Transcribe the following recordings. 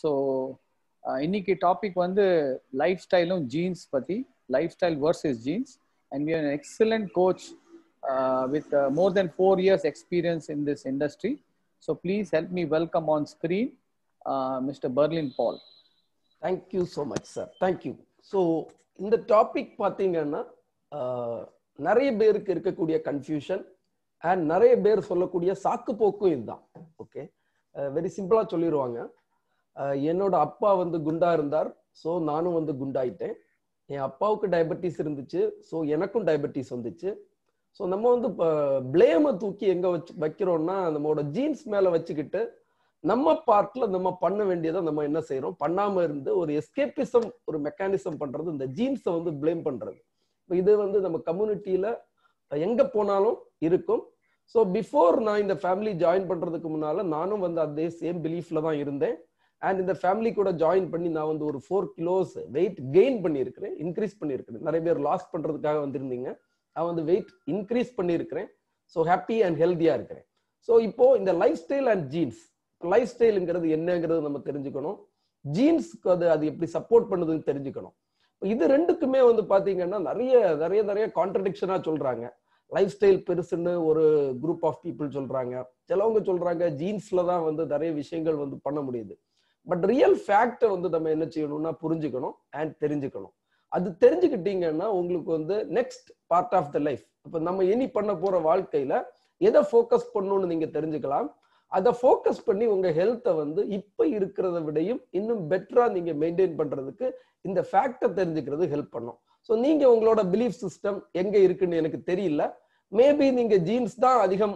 So இன்னைக்கு topic வந்து life ஸ்டைலும் ஜீன்ஸ் பற்றி life style versus jeans and we are excellent coach with more than four years experience in this industry so please help me welcome on screen mister Berlin Paul thank you so much sir thank you so இந்த topic பார்த்தீங்கன்னா நிறைய பேருக்கு இருக்கக்கூடிய confusion and நிறைய பேர் சொல்லக்கூடிய சாக்கு போக்கும் இதுதான் ஓகே வெரி சிம்பிளாக சொல்லிடுவாங்க என்னோட அப்பா வந்து குண்டா இருந்தார் ஸோ நானும் வந்து குண்டாயிட்டேன் என் அப்பாவுக்கு டயபெட்டிஸ் இருந்துச்சு ஸோ எனக்கும் டயபெட்டிஸ் வந்துச்சு ஸோ நம்ம வந்து பிளேமை தூக்கி எங்கே வச்சு வைக்கிறோம்னா நம்மளோட ஜீன்ஸ் மேலே வச்சுக்கிட்டு நம்ம பார்ட்ல நம்ம பண்ண வேண்டியதை நம்ம என்ன செய்யறோம் பண்ணாம இருந்து ஒரு எஸ்கேப்பிசம் ஒரு மெக்கானிசம் பண்றது இந்த ஜீன்ஸை வந்து பிளேம் பண்றது இது வந்து நம்ம கம்யூனிட்டியில எங்க போனாலும் இருக்கும் ஸோ பிஃபோர் நான் இந்த ஃபேமிலி ஜாயின் பண்றதுக்கு முன்னால நானும் வந்து அதே சேம் பிலீஃப்ல தான் இருந்தேன் அண்ட் இந்த ஃபேமிலி கூட ஜாயின் பண்ணி நான் வந்து ஒரு ஃபோர் கிலோஸ் வெயிட் கெயின் பண்ணியிருக்கிறேன் இன்க்ரீஸ் பண்ணியிருக்கிறேன் நிறைய பேர் லாஸ் பண்ணுறதுக்காக வந்திருந்தீங்க நான் வந்து வெயிட் இன்க்ரீஸ் பண்ணியிருக்கிறேன் ஸோ ஹாப்பி அண்ட் ஹெல்த்தியாக இருக்கிறேன் ஸோ இப்போ இந்த life style and jeans life ஸ்டைலுங்கிறது என்னங்கிறது நம்ம தெரிஞ்சுக்கணும் ஜீன்ஸ்க்கு அது அது எப்படி சப்போர்ட் பண்ணுதுன்னு தெரிஞ்சுக்கணும் இது ரெண்டுக்குமே வந்து பார்த்தீங்கன்னா நிறைய நிறைய நிறைய கான்ட்ரடிக்ஷனாக சொல்கிறாங்க லைஃப் ஸ்டைல் பெருசுன்னு ஒரு குரூப் ஆஃப் பீப்புள் சொல்கிறாங்க சிலவங்க சொல்கிறாங்க ஜீன்ஸில் தான் வந்து நிறைய விஷயங்கள் வந்து பண்ண முடியுது பட் ரியல் ஃபேக்டை வந்து நம்ம என்ன செய்யணும்னா புரிஞ்சுக்கணும் அண்ட் தெரிஞ்சுக்கணும் அது தெரிஞ்சுக்கிட்டீங்கன்னா உங்களுக்கு வந்து next part of the life இப்போ நம்ம இனி பண்ண போற வாழ்க்கையில எதை ஃபோக்கஸ் பண்ணணும்னு நீங்க தெரிஞ்சுக்கலாம் அதை ஃபோக்கஸ் பண்ணி உங்க ஹெல்த்தை வந்து இப்போ இருக்கிறத விடையும் இன்னும் பெட்டரா நீங்க மெயின்டைன் பண்றதுக்கு இந்த ஃபேக்டை தெரிஞ்சுக்கிறது ஹெல்ப் பண்ணும் ஸோ நீங்க உங்களோட பிலீஃப் சிஸ்டம் எங்க இருக்குன்னு எனக்கு தெரியல மேபி நீங்க ஜீன்ஸ் தான் அதிகம்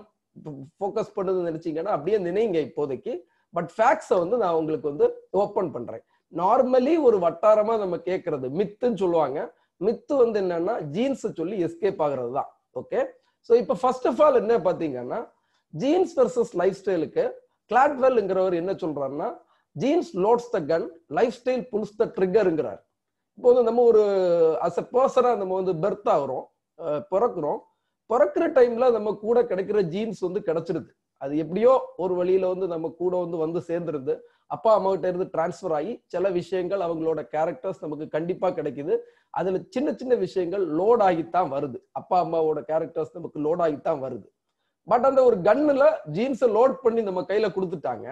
ஃபோக்கஸ் பண்ணுதுன்னு நினைச்சீங்கன்னா அப்படியே நினைங்க இப்போதைக்கு பட் ஃபேக்ட்ஸை வந்து நான் உங்களுக்கு வந்து ஓப்பன் பண்றேன் நார்மலி ஒரு வட்டாரமா நம்ம கேட்கறது மித்துன்னு சொல்லுவாங்க மித்து வந்து என்னன்னா ஜீன்ஸ் சொல்லி எஸ்கேப் ஆகுறது தான் ஓகே ஸோ இப்போ ஃபர்ஸ்ட் ஆஃப் ஆல் என்ன பார்த்தீங்கன்னா ஜீன்ஸ் வெர்சஸ் லைஃப் ஸ்டைலுக்கு கிளாட்வெல்ங்கிறவர் என்ன சொல்றாருன்னா jeans loads the gun life style pulls the ட்ரிகருங்கிறார் இப்போ வந்து நம்ம ஒரு அஸ் அ பர்சனாக நம்ம வந்து பெர்த் ஆகுறோம் பிறக்கிறோம் பிறக்கிற டைம்ல நம்ம கூட கிடைக்கிற ஜீன்ஸ் வந்து கிடைச்சிருது அது எப்படியோ ஒரு வழியில வந்து நம்ம கூட வந்து வந்து சேர்ந்துருது அப்பா அம்மா கிட்ட இருந்து டிரான்ஸ்ஃபர் ஆகி சில விஷயங்கள் அவங்களோட கேரக்டர்ஸ் நமக்கு கண்டிப்பா கிடைக்குது அதுல சின்ன சின்ன விஷயங்கள் லோட் ஆகித்தான் வருது அப்பா அம்மாவோட கேரக்டர்ஸ் நமக்கு லோட் ஆகித்தான் வருது பட் அந்த ஒரு கன்னுல ஜீன்ஸை லோட் பண்ணி நம்ம கையில கொடுத்துட்டாங்க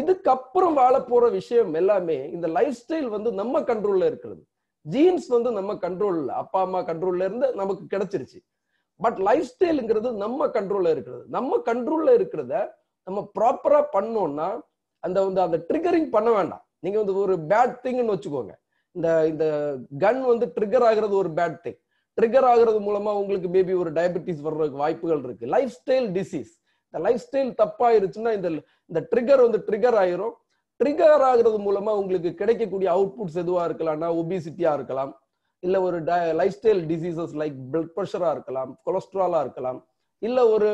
இதுக்கப்புறம் வாழ போற விஷயம் எல்லாமே இந்த லைஃப் ஸ்டைல் வந்து நம்ம கண்ட்ரோல்ல இருக்கிறது ஜீன்ஸ் வந்து நம்ம கண்ட்ரோல்ல அப்பா அம்மா கண்ட்ரோல்ல இருந்து நமக்கு கிடைச்சிருச்சு பட் லைஃப் ஸ்டைலுங்கிறது நம்ம கண்ட்ரோல்ல இருக்கிறது நம்ம கண்ட்ரோல்ல இருக்கிறத நம்ம ப்ராப்பரா பண்ணோம்னா அந்த வந்து அந்த ட்ரிகரிங் பண்ண வேண்டாம் நீங்க வந்து ஒரு பேட் திங்னு வச்சுக்கோங்க இந்த இந்த கன் வந்து ட்ரிகர் ஆகிறது ஒரு பேட் திங் ட்ரிகர் ஆகிறது மூலமா உங்களுக்கு மேபி ஒரு டயபெட்டிஸ் வர்றதுக்கு வாய்ப்புகள் இருக்கு லைஃப் ஸ்டைல் டிசீஸ் இந்த லைஃப் ஸ்டைல் தப்பாயிருச்சுன்னா இந்த இந்த ட்ரிகர் வந்து ட்ரிகர் ஆயிரும் ட்ரிகர் ஆகிறது மூலமா உங்களுக்கு கிடைக்கக்கூடிய அவுட்புட்ஸ் எதுவா இருக்கலாம்னா ஒபிசிட்டியா இருக்கலாம் இல்லை ஒரு life style diseases like blood ப்ரெஷராக இருக்கலாம் கொலஸ்ட்ராலாக இருக்கலாம் இல்லை ஒரு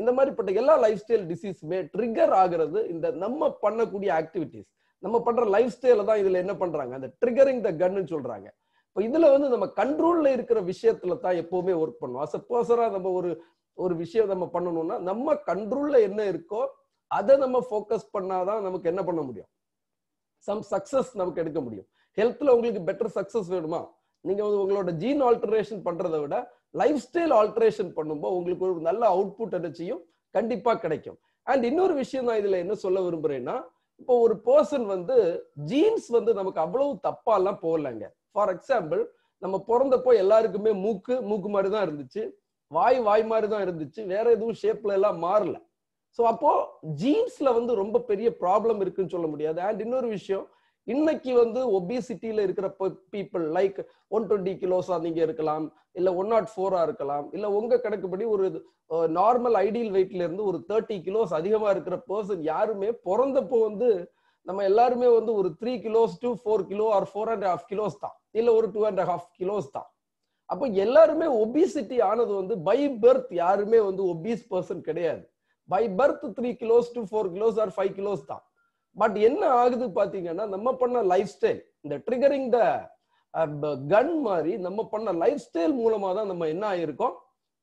இந்த மாதிரிப்பட்ட எல்லா லைஃப் ஸ்டைல் டிசீஸுமே ட்ரிகர் ஆகிறது இந்த நம்ம பண்ணக்கூடிய ஆக்டிவிட்டிஸ் நம்ம பண்ற லைஃப் ஸ்டைல தான் இதுல என்ன பண்றாங்க அந்த ட்ரிகரிங் த கன்னு சொல்றாங்க இப்போ இதுல வந்து நம்ம கண்ட்ரோல்ல இருக்கிற விஷயத்துல தான் எப்பவுமே ஒர்க் பண்ணுவோம் அஸ் நம்ம ஒரு ஒரு விஷயம் நம்ம பண்ணணும்னா நம்ம கண்ட்ரோல்ல என்ன இருக்கோ அதை நம்ம ஃபோக்கஸ் பண்ணாதான் நமக்கு என்ன பண்ண முடியும் சம் சக்சஸ் நமக்கு எடுக்க முடியும் ஹெல்த்ல உங்களுக்கு பெட்டர் சக்சஸ் வேணுமா நீங்க வந்து உங்களோட ஜீன் ஆல்டரேஷன் பண்றதை விட லைஃப் ஸ்டைல் ஆல்டரேஷன் பண்ணும்போது உங்களுக்கு ஒரு நல்ல அவுட்புட் எனர்ஜியும் கண்டிப்பா கிடைக்கும் அண்ட் இன்னொரு விஷயம் நான் இதுல என்ன சொல்ல விரும்புறேன்னா இப்போ ஒரு பர்சன் வந்து ஜீன்ஸ் வந்து நமக்கு அவ்வளவு தப்பாலாம் போகலங்க ஃபார் எக்ஸாம்பிள் நம்ம பிறந்தப்போ எல்லாருக்குமே மூக்கு மூக்கு மாதிரி தான் இருந்துச்சு வாய் வாய் மாதிரி தான் இருந்துச்சு வேற எதுவும் ஷேப்ல எல்லாம் மாறல ஸோ அப்போ ஜீன்ஸ்ல வந்து ரொம்ப பெரிய ப்ராப்ளம் இருக்குன்னு சொல்ல முடியாது அண்ட் இன்னொரு விஷயம் இன்னைக்கு வந்து ஒபிசிட்டியில இருக்கிற பீப்புள் லைக் ஒன் டுவெண்ட்டி கிலோஸா நீங்க இருக்கலாம் இல்ல ஒன் நாட் ஃபோரா இருக்கலாம் இல்ல உங்க கணக்குப்படி ஒரு நார்மல் ஐடியல் வெயிட்ல இருந்து ஒரு தேர்ட்டி கிலோஸ் அதிகமா இருக்கிற பர்சன் யாருமே பிறந்தப்போ வந்து நம்ம எல்லாருமே வந்து ஒரு three kilos to four kilo or four and half kilos தான் இல்ல ஒரு டூ அண்ட் ஹாஃப் கிலோஸ் தான் அப்போ எல்லாருமே ஒபிசிட்டி ஆனது வந்து பை பர்த் யாருமே வந்து ஒபீஸ் பர்சன் கிடையாது by birth three kilos to four kilos or five kilos தான் பட் என்ன ஆகுது பாத்தீங்கன்னா நம்ம பண்ண லைஃப் ஸ்டைல் இந்த ட்ரிகரிங் த கன் மாதிரி நம்ம பண்ண லைஃப் ஸ்டைல் மூலமா தான் நம்ம என்ன ஆயிருக்கோம்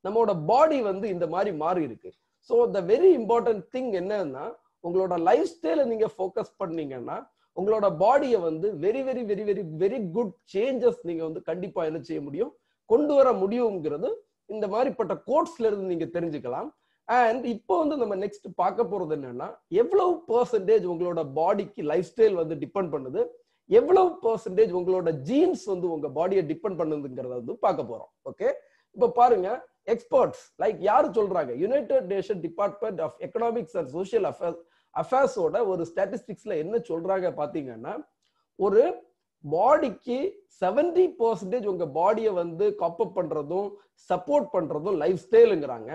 நம்மளோட பாடி வந்து இந்த மாதிரி மாறி இருக்கு so the very important thing என்னன்னா உங்களோட லைஃப் ஸ்டைல நீங்க ஃபோக்கஸ் பண்ணீங்கன்னா உங்களோட பாடியை வந்து very very very very very good changes நீங்க வந்து கண்டிப்பா என்ன செய்ய முடியும் கொண்டு வர முடியுங்கிறது இந்த மாதிரிப்பட்ட கோட்ஸ்ல இருந்து நீங்க தெரிஞ்சுக்கலாம் அண்ட் இப்போ வந்து நம்ம நெக்ஸ்ட் பார்க்க போறது என்னன்னா எவ்வளவு பர்சன்டேஜ் உங்களோட பாடிக்கு லைஃப் ஸ்டைல் வந்து டிபெண்ட் பண்ணுது எவ்வளவு பர்சன்டேஜ் உங்களோட ஜீன்ஸ் வந்து உங்க பாடியை டிபெண்ட் பண்ணுதுங்கிறத வந்து பார்க்க போறோம் ஓகே இப்போ பாருங்க எக்ஸ்பர்ட்ஸ் லைக் யார் சொல்றாங்க United Nation department of economics and social affairs அஃபேர்ஸோட ஒரு ஸ்டாட்டிஸ்டிக்ஸ்ல என்ன சொல்றாங்க பாத்தீங்கன்னா ஒரு பாடிக்கு செவன்டி பர்சன்டேஜ் உங்க பாடியை வந்து காப்பப் பண்றதும் சப்போர்ட் பண்றதும் லைஃப் ஸ்டைலுங்கிறாங்க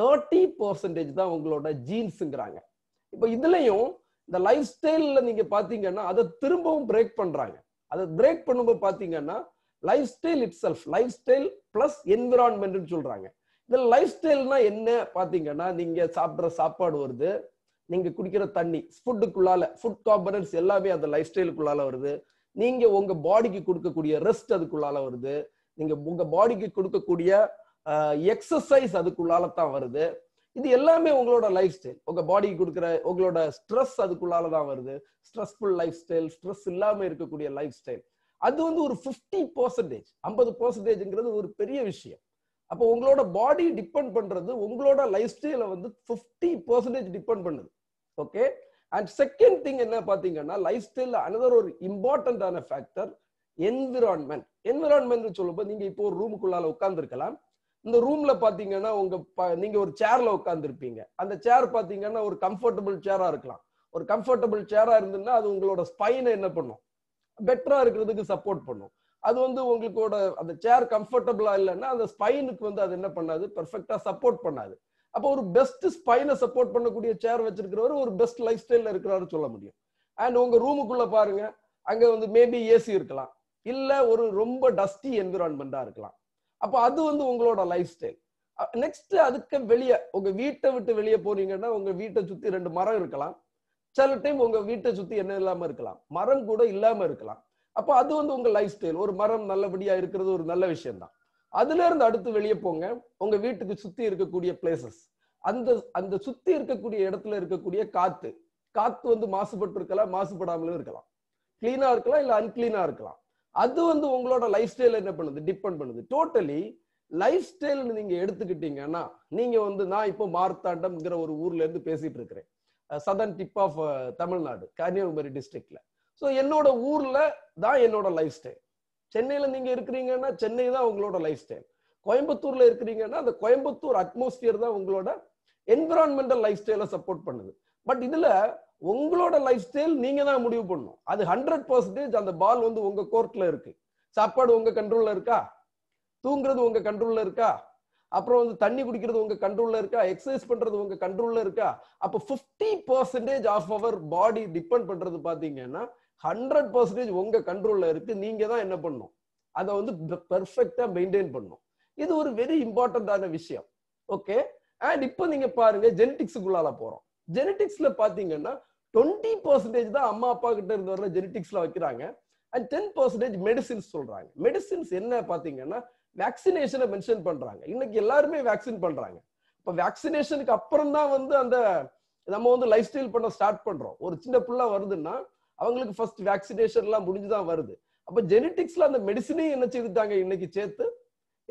தேர்ட்டி பர்சன்டேஜ் தான் உங்களோட ஜீன்ஸுங்கிறாங்க இப்போ இதுலயும் இந்த லைஃப் ஸ்டைல்ல நீங்க பாத்தீங்கன்னா அதை திரும்பவும் பிரேக் பண்றாங்க அதை பிரேக் பண்ணும்போது பாத்தீங்கன்னா life style itself life style plus என்விரான்மெண்ட்னு சொல்றாங்க இந்த லைஃப் ஸ்டைல்னா என்ன பாத்தீங்கன்னா நீங்க சாப்பிட்ற சாப்பாடு வருது நீங்க குடிக்கிற தண்ணி ஃபுட்டுக்குள்ளால ஃபுட் காம்பனன்ஸ் எல்லாமே அந்த லைஃப் ஸ்டைலுக்குள்ளால வருது நீங்க உங்க பாடிக்கு கொடுக்கக்கூடிய ரெஸ்ட் அதுக்குள்ளால வருது நீங்க உங்க பாடிக்கு கொடுக்கக்கூடிய எக்ஸசைஸ் அதுக்குள்ளால தான் வருது இது எல்லாமே உங்களோட லைஃப் ஸ்டைல் உங்க பாடி கொடுக்குற உங்களோட ஸ்ட்ரெஸ் அதுக்குள்ளால தான் வருது ஸ்ட்ரெஸ்ஃபுல் லைஃப் ஸ்டைல் ஸ்ட்ரெஸ் இல்லாம இருக்கக்கூடிய லைஃப் ஸ்டைல் அது வந்து ஒரு ஃபிஃப்டி பர்சன்டேஜ் ஐம்பது பர்சன்டேஜ்ங்கிறது ஒரு பெரிய விஷயம் அப்போ உங்களோட பாடி டிபெண்ட் பண்றது உங்களோட லைஃப் ஸ்டைல வந்து ஃபிஃப்டி பர்சன்டேஜ் டிபெண்ட் பண்ணுது ஓகே அண்ட் செகண்ட் திங் என்ன பார்த்தீங்கன்னா லைஃப் ஸ்டைல அனதர் ஒரு இம்பார்ட்டன்டான ஃபேக்டர் என்விரான்மெண்ட் என்விரான்மெண்ட் சொல்லும்போது நீங்க இப்போ ஒரு ரூமுக்குள்ளால உட்கார்ந்துருக்கலாம் இந்த ரூம்ல பாத்தீங்கன்னா உங்க நீங்க ஒரு சேர்ல உட்காந்துருப்பீங்க அந்த சேர் பாத்தீங்கன்னா ஒரு கம்ஃபர்டபுள் சேரா இருக்கலாம் ஒரு கம்ஃபர்டபுள் சேரா இருந்ததுன்னா அது உங்களோட ஸ்பைனை என்ன பண்ணும் பெட்டரா இருக்கிறதுக்கு சப்போர்ட் பண்ணும் அது வந்து உங்களுக்கோட அந்த சேர் கம்ஃபர்டபுளா இல்லைன்னா அந்த ஸ்பைனுக்கு வந்து அது என்ன பண்ணாது பெர்ஃபெக்டா சப்போர்ட் பண்ணாது அப்போ ஒரு பெஸ்ட் ஸ்பைனை சப்போர்ட் பண்ணக்கூடிய சேர் வச்சிருக்கிறவர் ஒரு பெஸ்ட் லைஃப் ஸ்டைல இருக்கிறாரு சொல்ல முடியும் அண்ட் உங்க ரூமுக்குள்ள பாருங்க அங்க வந்து மேபி ஏசி இருக்கலாம் இல்ல ஒரு ரொம்ப டஸ்டி என்விரான்மெண்டா இருக்கலாம் அப்போ அது வந்து உங்களோட லைஃப் ஸ்டைல் நெக்ஸ்ட் அதுக்கு வெளியே உங்க வீட்டை விட்டு வெளியே போறீங்கன்னா உங்க வீட்டை சுத்தி ரெண்டு மரம் இருக்கலாம் சில டைம் உங்க வீட்டை சுத்தி என்ன இல்லாம இருக்கலாம் மரம் கூட இல்லாம இருக்கலாம் அப்போ அது வந்து உங்க லைஃப் ஸ்டைல் ஒரு மரம் நல்லபடியா இருக்கிறது ஒரு நல்ல விஷயம் தான் அதுல இருந்து அடுத்து வெளியே போங்க உங்க வீட்டுக்கு சுத்தி இருக்கக்கூடிய பிளேசஸ் அந்த அந்த சுத்தி இருக்கக்கூடிய இடத்துல இருக்கக்கூடிய காத்து காத்து வந்து மாசுபட்டு இருக்கலாம் மாசுபடாமலும் இருக்கலாம் கிளீனா இருக்கலாம் இல்ல அன்கிளீனா இருக்கலாம் அது வந்து உங்களோட லைஃப் ஸ்டைல் என்ன பண்ணுது டிபெண்ட் பண்ணுது டோட்டலி லைஃப் ஸ்டைல் நீங்க எடுத்துக்கிட்டீங்கன்னா நீங்க வந்து நான் இப்போ மார்த்தாண்டம்ங்கிற ஒரு ஊர்ல இருந்து பேசிட்டு இருக்கிறேன் southern tip of Tamil Nadu Kanyakumari டிஸ்ட்ரிக்ட்ல ஸோ என்னோட ஊர்ல தான் என்னோட லைஃப் ஸ்டைல் சென்னையில நீங்க இருக்கிறீங்கன்னா சென்னை தான் உங்களோட லைஃப் ஸ்டைல் கோயம்புத்தூர்ல இருக்கிறீங்கன்னா அந்த கோயம்புத்தூர் அட்மாஸ்பியர் தான் உங்களோட என்விரான்மெண்டல் லைஃப் ஸ்டைல சப்போர்ட் பண்ணுது பட் இதுல உங்களோட லைஃப் ஸ்டைல் நீங்க தான் முடிவு பண்ணணும் அது ஹண்ட்ரட் பர்சன்டேஜ் அந்த பால் வந்து உங்க கோர்ட்ல இருக்கு சாப்பாடு உங்க கண்ட்ரோல்ல இருக்கா தூங்குறது உங்க கண்ட்ரோல்ல இருக்கா அப்புறம் வந்து தண்ணி குடிக்கிறது உங்க கண்ட்ரோல்ல இருக்கா எக்ஸசைஸ் பண்றது உங்க கண்ட்ரோல்ல இருக்கா அப்ப fifty percentage of our body depend பண்றது பாத்தீங்கன்னா ஹண்ட்ரட் பர்சன்டேஜ் உங்க கண்ட்ரோல்ல இருக்கு நீங்க தான் என்ன பண்ணும் அதை வந்து பெர்ஃபெக்டா மெயின்டைன் பண்ணும் இது ஒரு வெரி இம்பார்ட்டன்டான விஷயம் ஓகே அண்ட் இப்போ நீங்க பாருங்க ஜெனட்டிக்ஸுக்குள்ளால போறோம் ஜெனட்டிக்ஸ்ல பாத்தீங்கன்னா டுவெண்ட்டி பர்சன்டேஜ் தான் அம்மா அப்பா கிட்ட இருந்து வர ஜெனட்டிக்ஸ்ல வைக்கிறாங்க அண்ட் டென் பர்சன்டேஜ் மெடிசின்ஸ் சொல்றாங்க மெடிசின்ஸ் என்ன பாத்தீங்கன்னா வேக்சினேஷனை மென்ஷன் பண்றாங்க இன்னைக்கு எல்லாருமே வேக்சின் பண்றாங்க இப்ப வேக்சினேஷனுக்கு அப்புறம் தான் வந்து அந்த நம்ம வந்து லைஃப் ஸ்டைல் பண்ண ஸ்டார்ட் பண்றோம் ஒரு சின்ன பிள்ளை வருதுன்னா அவங்களுக்கு ஃபர்ஸ்ட் வேக்சினேஷன் எல்லாம் முடிஞ்சுதான் வருது அப்ப ஜெனட்டிக்ஸ்ல அந்த மெடிசினையும் என்ன செய்துட்டாங்க இன்னைக்கு சேர்த்து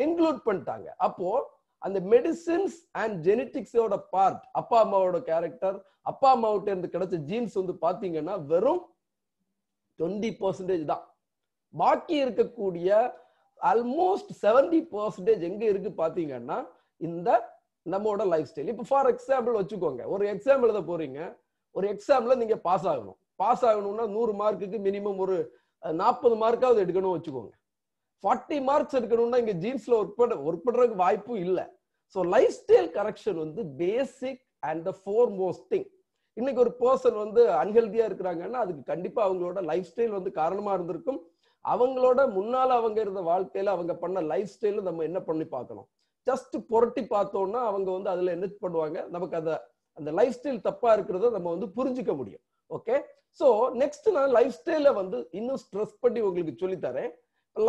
இன்க்ளூட் பண்ணிட்டாங்க அப்போ அந்த மெடிசின்ஸ் அண்ட் ஜெனட்டிக்ஸோட பார்ட் அப்பா அம்மாவோட கேரக்டர் அப்பா அம்மாவிட்ட இருந்து கிடைச்ச ஜீன்ஸ் வந்து பாத்தீங்கன்னா வெறும் டுவெண்ட்டி பர்சன்டேஜ் தான் பாக்கி இருக்கக்கூடிய ஆல்மோஸ்ட் செவன்டி பர்சன்டேஜ் எங்க இருக்கு பாத்தீங்கன்னா இந்த நம்மளோட லைஃப் ஸ்டைல் இப்போ ஃபார் எக்ஸாம்பிள் வச்சுக்கோங்க ஒரு எக்ஸாம் எழுத போறீங்க ஒரு எக்ஸாம்ல நீங்க பாஸ் ஆகணும் பாஸ் ஆகணும்னா நூறு மார்க்குக்கு மினிமம் ஒரு நாற்பது மார்க்காவது எடுக்கணும்னு வச்சுக்கோங்க ஃபார்ட்டி மார்க்ஸ் எடுக்கணும்னா இங்க ஜீன்ஸ்ல ஒர்க் பண்ண ஒர்க் பண்றதுக்கு வாய்ப்பும் இல்லை ஸோ லைஃப் ஸ்டைல் கரெக்ஷன் வந்து basic and the four most thing இன்னைக்கு ஒரு பர்சன் வந்து அன்ஹெல்தியா இருக்கிறாங்கன்னா அதுக்கு கண்டிப்பா அவங்களோட லைஃப் ஸ்டைல் வந்து காரணமா இருந்திருக்கும் அவங்களோட முன்னால அவங்க இருந்த வாழ்க்கையில அவங்க பண்ண லைஃப் ஸ்டைல நம்ம என்ன பண்ணி பார்க்கணும் ஜஸ்ட் புரட்டி பார்த்தோம்னா அவங்க வந்து அதுல என்ன பண்ணுவாங்க நமக்கு அந்த அந்த லைஃப் ஸ்டைல் தப்பா இருக்கிறத நம்ம வந்து புரிஞ்சுக்க முடியும் ஓகே ஸோ நெக்ஸ்ட் நான் லைஃப் ஸ்டைல வந்து இன்னும் ஸ்ட்ரெஸ் பண்ணி உங்களுக்கு சொல்லித்தரேன்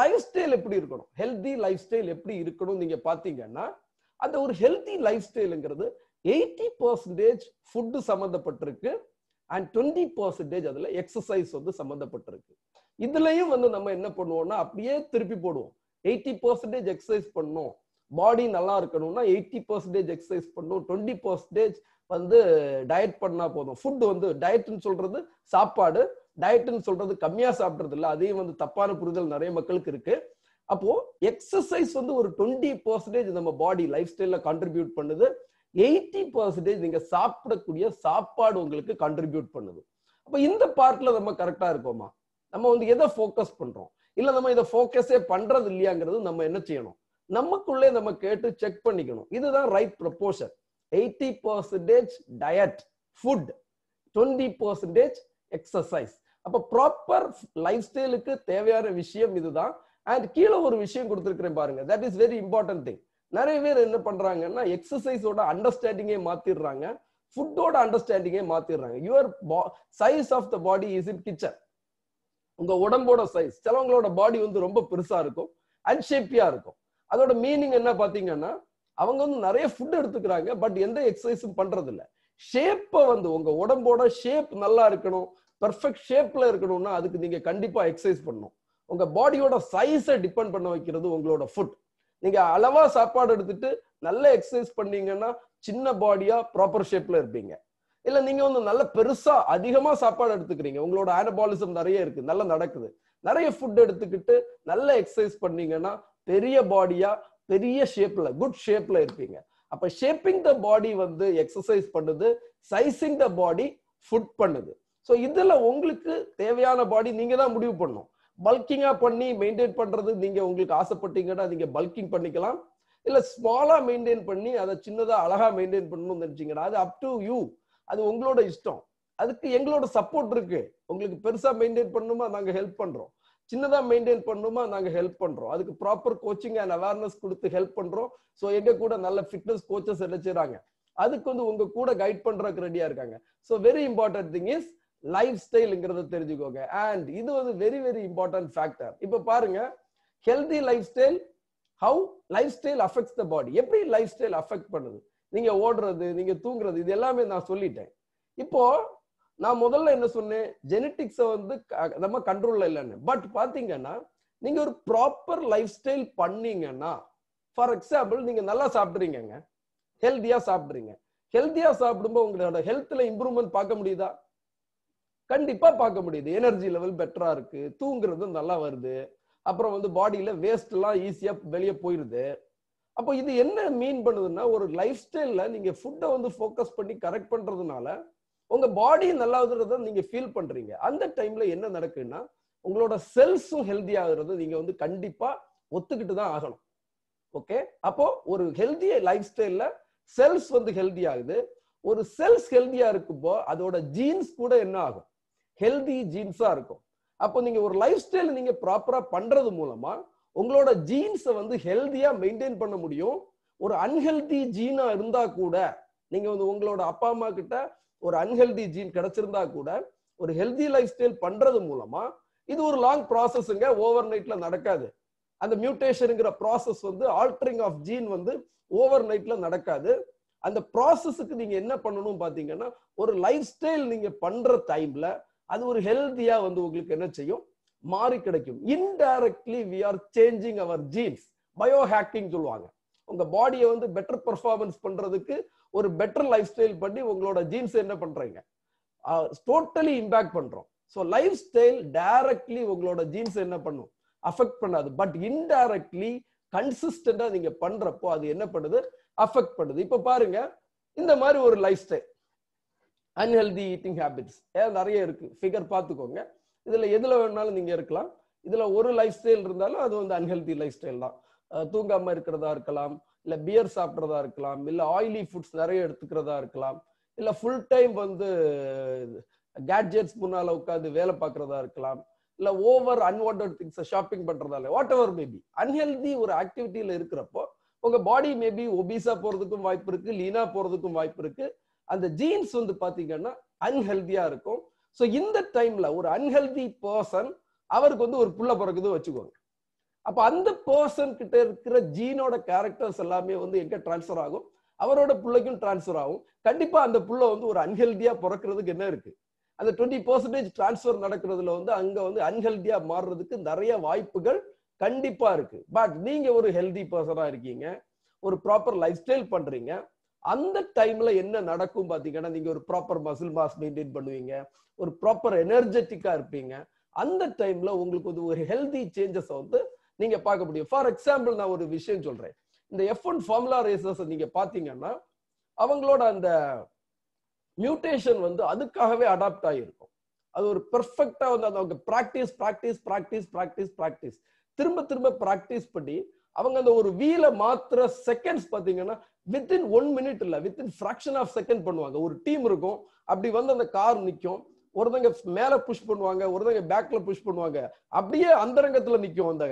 லைஃப் ஸ்டைல் எப்படி இருக்கணும் ஹெல்தி லைஃப் ஸ்டைல் எப்படி இருக்கணும் நீங்க பாத்தீங்கன்னா அந்த ஒரு ஹெல்த்தி லைஃப் ஸ்டைலுங்கிறது எயிட்டி பர்சன்டேஜ் ஃபுட்டு சம்மந்தப்பட்டிருக்கு அண்ட் டுவெண்ட்டி பர்சன்டேஜ் அதில் எக்ஸசைஸ் வந்து சம்மந்தப்பட்டிருக்கு இதுலேயும் வந்து நம்ம என்ன பண்ணுவோம்னா அப்படியே திருப்பி போடுவோம் எயிட்டி பர்சன்டேஜ் எக்ஸசைஸ் பண்ணும் பாடி நல்லா இருக்கணும்னா எயிட்டி பர்சன்டேஜ் எக்ஸசைஸ் பண்ணும் டுவெண்ட்டி பர்சன்டேஜ் வந்து டயட் பண்ணா போதும் ஃபுட்டு வந்து டயட்னு சொல்றது சாப்பாடு டயட்னு சொல்றது கம்மியா சாப்பிட்றது இல்லை அதையும் வந்து தப்பான புரிதல் நிறைய மக்களுக்கு இருக்கு அப்போ எக்ஸசைஸ் வந்து ஒரு டுவெண்ட்டி பர்சன்டேஜ் நம்ம பாடி லைஃப் ஸ்டைல கான்ட்ரிபியூட் பண்ணுது எயிட்டி பர்சன்டேஜ் நீங்க சாப்பிடக்கூடிய சாப்பாடு உங்களுக்கு கான்ட்ரிபியூட் பண்ணுது அப்ப இந்த பார்ட்ல நம்ம கரெக்டா இருக்கோமா நம்ம வந்து எதை ஃபோக்கஸ் பண்றோம் இல்ல நம்ம இதை ஃபோக்கஸே பண்றது இல்லையாங்கிறது நம்ம என்ன செய்யணும் நமக்குள்ளே நம்ம கேட்டு செக் பண்ணிக்கணும் இதுதான் right proportion eighty percentage diet food twenty percentage exercise அப்ப ப்ராப்பர் லைஃப் ஸ்டைலுக்கு தேவையான விஷயம் இதுதான் அண்ட் கீழே ஒரு விஷயம் கொடுத்துருக்கிறேன் பாருங்க that is very important thing நிறைய பேர் என்ன பண்றாங்கன்னா எக்ஸசைஸோட அண்டர்ஸ்டாண்டிங்கே மாத்திடுறாங்க ஃபுட்டோட அண்டர்ஸ்டாண்டிங்கே மாத்திடுறாங்க your size of the body is in kitchen உங்க உடம்போட சைஸ் சிலவங்களோட பாடி வந்து ரொம்ப பெருசா இருக்கும் அன்ஷேப்பியா இருக்கும் அதோட மீனிங் என்ன பாத்தீங்கன்னா அவங்க வந்து நிறைய ஃபுட் எடுத்துக்கிறாங்க பட் எந்த எக்ஸசைஸும் பண்றது இல்ல ஷேப்பை வந்து உங்க உடம்போட ஷேப் நல்லா இருக்கணும் பெர்ஃபெக்ட் ஷேப்ல இருக்கணும்னா அதுக்கு நீங்க கண்டிப்பா எக்ஸசைஸ் பண்ணணும் உங்க பாடியோட சைஸை டிபெண்ட் பண்ண வைக்கிறது உங்களோட ஃபுட் நீங்க அளவா சாப்பாடு எடுத்துட்டு நல்ல எக்ஸசைஸ் பண்ணீங்கன்னா சின்ன பாடியா ப்ராப்பர் ஷேப்ல இருப்பீங்க இல்ல நீங்க வந்து நல்ல பெருசா அதிகமா சாப்பாடு எடுத்துக்கிறீங்க உங்களோட ஆனபாலிசம் நிறைய இருக்கு நல்லா நடக்குது நிறைய ஃபுட் எடுத்துக்கிட்டு நல்ல எக்ஸசைஸ் பண்ணீங்கன்னா பெரிய பாடியா பெரிய ஷேப்ல குட் ஷேப்ல இருப்பீங்க அப்ப ஷேப்பிங் த பாடி வந்து எக்ஸசைஸ் பண்ணுது சைசிங் த பாடி ஃபுட் பண்ணுது ஸோ இதுல உங்களுக்கு தேவையான பாடி நீங்க தான் முடிவு பண்ணும் பல்கிங்கா பண்ணி மெயின்டைன் பண்றது நீங்க உங்களுக்கு ஆசைப்பட்டீங்கன்னா நீங்க பல்கிங் பண்ணிக்கலாம் இல்ல ஸ்மாலா மெயின்டைன் பண்ணி அதை சின்னதா அழகா மெயின்டைன் பண்ணணும்னு நினைச்சீங்கன்னா அது அப் டு யூ அது உங்களோட இஷ்டம் அதுக்கு எங்களோட சப்போர்ட் இருக்கு உங்களுக்கு பெருசா மெயின்டைன் பண்ணணுமா நாங்க ஹெல்ப் பண்றோம் சின்னதா மெயின்டைன் பண்ணணுமா நாங்க ஹெல்ப் பண்றோம் அதுக்கு ப்ராப்பர் கோச்சிங் அண்ட் அவேர்னஸ் கொடுத்து ஹெல்ப் பண்றோம் ஸோ எங்க கூட நல்ல ஃபிட்னஸ் கோச்சஸ் நினைச்சுறாங்க அதுக்கு வந்து உங்க கூட கைட் பண்றதுக்கு ரெடியா இருக்காங்க so very important thing is life ஸ்டைலுங்கிறத தெரிஞ்சுக்கோங்க அண்ட் இது வந்து வெரி வெரி இம்பார்ட்டன்ட் ஃபேக்டர் இப்போ பாருங்க healthy life style how life style affects the body எப்படி லைஃப் ஸ்டைல் அஃபெக்ட் பண்ணுது நீங்க ஓடுறது நீங்க தூங்குறது இது எல்லாமே நான் சொல்லிட்டேன் இப்போ நான் முதல்ல என்ன சொன்னேன் ஜெனட்டிக்ஸை வந்து நம்ம கண்ட்ரோல்ல இல்லைன்னு பட் பாத்தீங்கன்னா நீங்க ஒரு ப்ராப்பர் லைஃப் ஸ்டைல் பண்ணீங்கன்னா ஃபார் எக்ஸாம்பிள் நீங்க நல்லா சாப்பிட்றீங்கங்க ஹெல்த்தியா சாப்பிட்றீங்க ஹெல்த்தியா சாப்பிடும்போது உங்களோட ஹெல்த்ல இம்ப்ரூவ்மெண்ட் பார்க்க முடியுதா கண்டிப்பா பார்க்க முடியுது எனர்ஜி லெவல் பெட்டரா இருக்கு தூங்குறதும் நல்லா வருது அப்புறம் வந்து பாடியில வேஸ்ட் எல்லாம் ஈஸியா வெளியே போயிருது அப்போ இது என்ன மீன் பண்ணுதுன்னா ஒரு லைஃப் ஸ்டைல்ல நீங்க ஃபுட்டை வந்து ஃபோக்கஸ் பண்ணி கரெக்ட் பண்றதுனால உங்க பாடி நல்லா இருக்கிறத நீங்க ஃபீல் பண்றீங்க அந்த டைம்ல என்ன நடக்குன்னா உங்களோட செல்ஸும் ஹெல்தி ஆகுறது நீங்க வந்து கண்டிப்பா ஒத்துக்கிட்டு தான் ஆகணும் ஓகே அப்போ ஒரு ஹெல்தி லைஃப் ஸ்டைல்ல செல்ஸ் வந்து ஹெல்தி ஆகுது ஒரு செல்ஸ் ஹெல்தியா இருக்குப்போ அதோட ஜீன்ஸ் கூட என்ன ஆகும் ஹெல்தி ஜீன்ஸா இருக்கும் அப்போ நீங்க ஒரு லைஃப் ஸ்டைல் நீங்க ப்ராப்பரா பண்றது மூலமா உங்களோட ஜீன்ஸை வந்து ஹெல்தியா மெயின்டைன் பண்ண முடியும் ஒரு அன்ஹெல்தி ஜீனா இருந்தா கூட நீங்க வந்து உங்களோட அப்பா அம்மா கிட்ட ஒரு அன்ஹெல்தி ஜீன் கிடைச்சிருந்தா கூட ஒரு ஹெல்தி லைஃப் ஸ்டைல் பண்றது மூலமா இது ஒரு லாங் ப்ராசஸ்ங்க ஓவர் நைட்ல நடக்காது அந்த மியூட்டேஷனுங்கிற ப்ராசஸ் வந்து ஆல்டரிங் ஆஃப் ஜீன் வந்து ஓவர் நைட்ல நடக்காது அந்த ப்ராசஸுக்கு நீங்க என்ன பண்ணணும் பாத்தீங்கன்னா ஒரு லைஃப் ஸ்டைல் நீங்க பண்ற டைம்ல அது ஒரு ஹெல்த்தியா வந்து உங்களுக்கு என்ன செய்யும் மாறி கிடைக்கும் indirectly we are changing our genes bio hacking சொல்லுவாங்க உங்க பாடியை வந்து பெட்டர் பெர்ஃபார்மன்ஸ் பண்றதுக்கு ஒரு பெட்டர் லைஃப் ஸ்டைல் பண்ணி உங்களோட ஜீன்ஸ் என்ன பண்றீங்க டோட்டலி இம்பாக்ட் பண்றோம் ஸோ லைஃப் ஸ்டைல் டைரக்ட்லி உங்களோட ஜீன்ஸ் என்ன பண்ணும் அஃபெக்ட் பண்ணாது பட் இன்டைரக்ட்லி கன்சிஸ்டண்டா நீங்க பண்றப்போ அது என்ன பண்ணுது அஃபெக்ட் பண்ணுது இப்ப பாருங்க இந்த மாதிரி ஒரு life style unhealthy eating habits ஏதாவது நிறைய இருக்கு ஃபிகர் பார்த்துக்கோங்க இதில் எதில் வேணாலும் நீங்கள் இருக்கலாம் இதில் ஒரு லைஃப் ஸ்டைல் இருந்தாலும் அது வந்து அன்ஹெல்தி லைஃப் ஸ்டைல் தான் தூங்காமல் இருக்கிறதா இருக்கலாம் இல்லை பியர் சாப்பிட்றதா இருக்கலாம் இல்லை ஆயிலி ஃபுட்ஸ் நிறைய எடுத்துக்கிறதா இருக்கலாம் இல்லை ஃபுல் டைம் வந்து கேட்ஜெட்ஸ் முன்னால் உட்காந்து வேலை பார்க்குறதா இருக்கலாம் இல்லை ஓவர் அன்வான்ட் திங்ஸை ஷாப்பிங் பண்ணுறதா இல்லை வாட் எவர் மேபி அன்ஹெல்தி ஒரு ஆக்டிவிட்டியில் இருக்கிறப்போ உங்கள் பாடி மேபி ஒபீஸாக போகிறதுக்கும் வாய்ப்பு இருக்குது லீனாக போகிறதுக்கும் வாய்ப்பு இருக்குது அந்த ஜீன்ஸ் வந்து பார்த்தீங்கன்னா அன்ஹெல்தியாக இருக்கும் ஸோ இந்த டைம்ல ஒரு அன்ஹெல்தி பர்சன் அவருக்கு வந்து ஒரு புள்ள பிறகுதும் வச்சுக்கோங்க அப்போ அந்த பர்சன் கிட்ட இருக்கிற ஜீனோட கேரக்டர்ஸ் எல்லாமே வந்து எங்கே டிரான்ஸ்ஃபர் ஆகும் அவரோட பிள்ளைக்கும் டிரான்ஸ்ஃபர் ஆகும் கண்டிப்பா அந்த புள்ள வந்து ஒரு அன்ஹெல்தியா பிறக்கிறதுக்கு என்ன இருக்கு அந்த டுவெண்ட்டி பர்சன்டேஜ் டிரான்ஸ்ஃபர் நடக்கிறதுல வந்து அங்க வந்து அன்ஹெல்தியா மாறுறதுக்கு நிறைய வாய்ப்புகள் கண்டிப்பா இருக்கு பட் நீங்க ஒரு ஹெல்தி பர்சனா இருக்கீங்க ஒரு ப்ராப்பர் லைஃப் ஸ்டைல் பண்றீங்க அந்த டைம்ல என்ன நடக்கும் பாத்தீங்கன்னா நீங்க ஒரு ப்ராப்பர் மசில் மாஸ் மெயின்டைன் பண்ணுவீங்க ஒரு ப்ராப்பர் எனர்ஜெட்டிக்கா இருப்பீங்க அந்த டைம்ல உங்களுக்கு வந்து ஒரு ஹெல்தி சேஞ்சஸ் வந்து நீங்க பார்க்க முடியும் ஃபார் எக்ஸாம்பிள் நான் ஒரு விஷயம் சொல்றேன் இந்த எஃப் ஒன் ஃபார்முலா ரேசஸ் நீங்க பாத்தீங்கன்னா அவங்களோட அந்த மியூட்டேஷன் வந்து அதுக்காகவே அடாப்ட் ஆகிருக்கும் அது ஒரு பெர்ஃபெக்டா வந்து அவங்க practice practice practice practice practice திரும்ப திரும்ப ப்ராக்டிஸ் பண்ணி அவங்க அந்த ஒரு வீல மாத்திர செகண்ட்ஸ் பாத்தீங்கன்னா வித்தின் ஒன் மினிட் இல்ல வித்தின் ஃப்ராக்ஷன் ஆஃப் செகண்ட் பண்ணுவாங்க ஒரு டீம் இருக்கும் அப்படி வந்து அந்த கார் நிற்கும் ஒருத்தங்க மேல புஷ் பண்ணுவாங்க ஒருத்தங்க பேக்ல புஷ் பண்ணுவாங்க அப்படியே அந்தரங்கத்துல நிற்கும் அந்த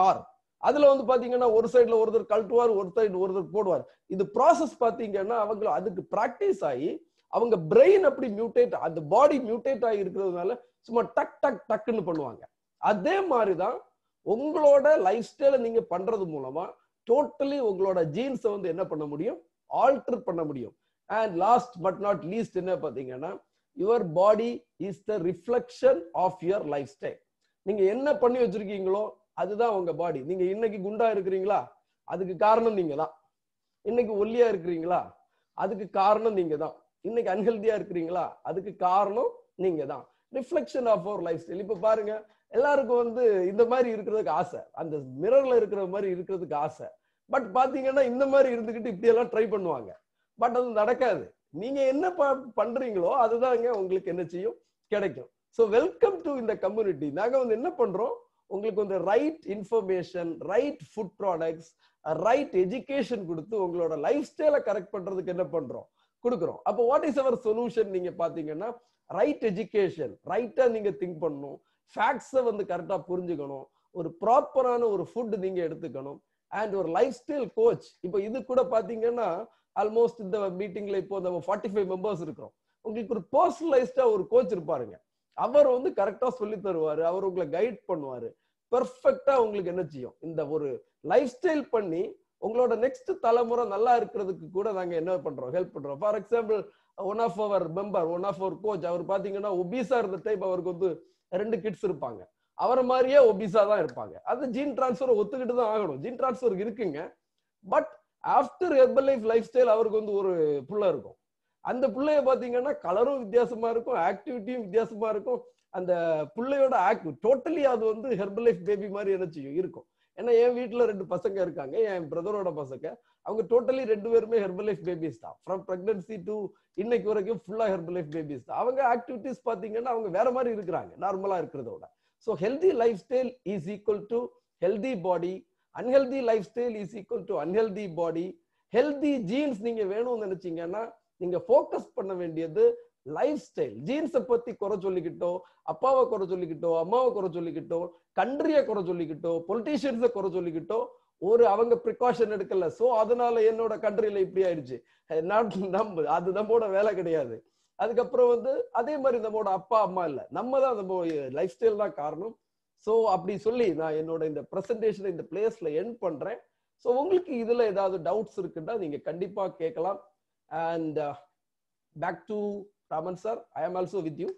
கார் அதுல வந்து பாத்தீங்கன்னா ஒரு சைடுல ஒருத்தர் கழட்டுவார் ஒரு சைடு ஒருத்தர் போடுவார் இது ப்ராசஸ் பாத்தீங்கன்னா அவங்க அதுக்கு ப்ராக்டிஸ் ஆகி அவங்க பிரெயின் அப்படி மியூட்டேட் அந்த பாடி மியூட்டேட் ஆகி இருக்கிறதுனால சும்மா டக் டக் டக்குன்னு பண்ணுவாங்க அதே மாதிரிதான் உங்களோட லைஃப் ஸ்டைல நீங்க பண்றது மூலமா டோட்டலி உங்களோட ஜீன்ஸை வந்து என்ன பண்ண முடியும் ஆல்டர் பண்ண முடியும் and last but not least என்ன பார்த்தீங்கன்னா your body is the reflection of your life style நீங்க என்ன பண்ணி வச்சிருக்கீங்களோ அதுதான் உங்க பாடி நீங்க இன்னைக்கு குண்டா இருக்கிறீங்களா அதுக்கு காரணம் நீங்க தான் இன்னைக்கு ஒல்லியா இருக்கிறீங்களா அதுக்கு காரணம் நீங்க தான் இன்னைக்கு அன்ஹெல்தியா இருக்கிறீங்களா அதுக்கு காரணம் நீங்க தான் reflection of our life style இப்போ பாருங்க எல்லாருக்கும் வந்து இந்த மாதிரி இருக்கிறதுக்கு ஆசை அந்த மிரர்ல இருக்கிற மாதிரி இருக்கிறதுக்கு ஆசை பட் பாத்தீங்கன்னா இந்த மாதிரி இருந்துகிட்டு எல்லாம் ட்ரை பண்ணுவாங்க பட் அது நடக்காது நீங்க என்ன பண்றீங்களோ அதுதாங்க உங்களுக்கு என்ன செய்யும் கிடைக்கும் ஸோ வெல்கம் டு இந்த கம்யூனிட்டி நாங்கள் வந்து என்ன பண்றோம் உங்களுக்கு வந்து right information right food products right education கொடுத்து உங்களோட லைஃப் ஸ்டைலை கரெக்ட் பண்றதுக்கு என்ன பண்றோம் கொடுக்குறோம் அப்போ வாட் இஸ் அவர் சொல்யூஷன் நீங்க பாத்தீங்கன்னா ரைட் எஜுகேஷன் ரைட்டா நீங்க திங்க் பண்ணணும் ஃபேக்ட்ஸை வந்து கரெக்டா புரிஞ்சுக்கணும் ஒரு ப்ராப்பரான ஒரு ஃபுட் நீங்க எடுத்துக்கணும் அண்ட் ஒரு லைஃப் ஸ்டைல் கோச் இப்போ இது கூட பாத்தீங்கன்னா ஆல்மோஸ்ட் இந்த மீட்டிங்ல இப்போ நம்ம ஃபார்ட்டி ஃபைவ் மெம்பர்ஸ் இருக்கிறோம் உங்களுக்கு ஒரு பர்சனலைஸ்டா ஒரு கோச் இருப்பாருங்க அவர் வந்து கரெக்டா சொல்லி தருவாரு அவர் உங்களை கைட் பண்ணுவாரு பெர்ஃபெக்டா உங்களுக்கு என்ன செய்யும் இந்த ஒரு லைஃப் ஸ்டைல் பண்ணி உங்களோட நெக்ஸ்ட் தலைமுறை நல்லா இருக்கிறதுக்கு கூட நாங்க என்ன பண்றோம் ஹெல்ப் பண்றோம் for example one of our member one of our coach அவர் பாத்தீங்கன்னா ஒபீஸா இருந்த டைப் அவருக்கு வந்து ரெண்டு கிட்ஸ் இருப்பாங்க அவரை மாதிரியே ஒபிசா தான் இருப்பாங்க அது ஜீன் டிரான்ஸ்ஃபர் ஒத்துக்கிட்டு தான் ஆகணும் ஜீன் டிரான்ஸ்ஃபர் இருக்குங்க but after Herbalife life style அவருக்கு வந்து ஒரு புள்ள இருக்கும் அந்த பிள்ளைய பாத்தீங்கன்னா கலரும் வித்தியாசமா இருக்கும் ஆக்டிவிட்டியும் வித்தியாசமா இருக்கும் அந்த பிள்ளையோட ஆக்டிவ் டோட்டலி அது வந்து ஹெர்பல் லைஃப் பேபி மாதிரி என்ன செய்யும் இருக்கும் ஏன்னா என் வீட்டுல ரெண்டு பசங்க இருக்காங்க என் பிரதரோட பசங்க அவங்க டோட்டலி ரெண்டு பேருமே ஹெர்பல் லைஃப் பேபிஸ் தான் ஃப்ரம் ப்ரெக்னன்சி டு இன்னைக்கு வரைக்கும் ஃபுல்லா ஹெர்பல் லைஃப் பேபிஸ் தான் அவங்க ஆக்டிவிட்டிஸ் பாத்தீங்கன்னா அவங்க வேற மாதிரி இருக்கிறாங்க நார்மலா இருக்கிறதோட So healthy lifestyle is equal to healthy body. Unhealthy lifestyle is equal to unhealthy body. Healthy genes நீங்க வேணும்னு நினைச்சீங்கன்னா நீங்க ஃபோக்கஸ் பண்ண வேண்டியது லைஃப் ஸ்டைல் ஜீன்ஸை பத்தி குறை சொல்லிக்கிட்டோ அப்பாவை குறை சொல்லிக்கிட்டோ அம்மாவை குறை சொல்லிக்கிட்டோ கண்ட்ரியை குறை சொல்லிக்கிட்டோ பொலிட்டீஷியன்ஸை குறை சொல்லிக்கிட்டோ ஒரு அவங்க ப்ரிகாஷன் எடுக்கல ஸோ அதனால என்னோட கண்ட்ரியில இப்படி ஆயிடுச்சு நாட் நம்ம அது நம்மோட வேலை கிடையாது அதுக்கப்புறம் வந்து அதே மாதிரி நம்மளோட அப்பா அம்மா இல்லை நம்ம தான் நம்ம லைஃப் ஸ்டைல் தான் காரணம் ஸோ அப்படி சொல்லி நான் என்னோட இந்த ப்ரெசன்டேஷன் இந்த பிளேஸ்ல என் பண்றேன் ஸோ உங்களுக்கு இதுல ஏதாவது டவுட்ஸ் இருக்குன்னா நீங்க கண்டிப்பா கேட்கலாம் and back to Raman sir I am also with you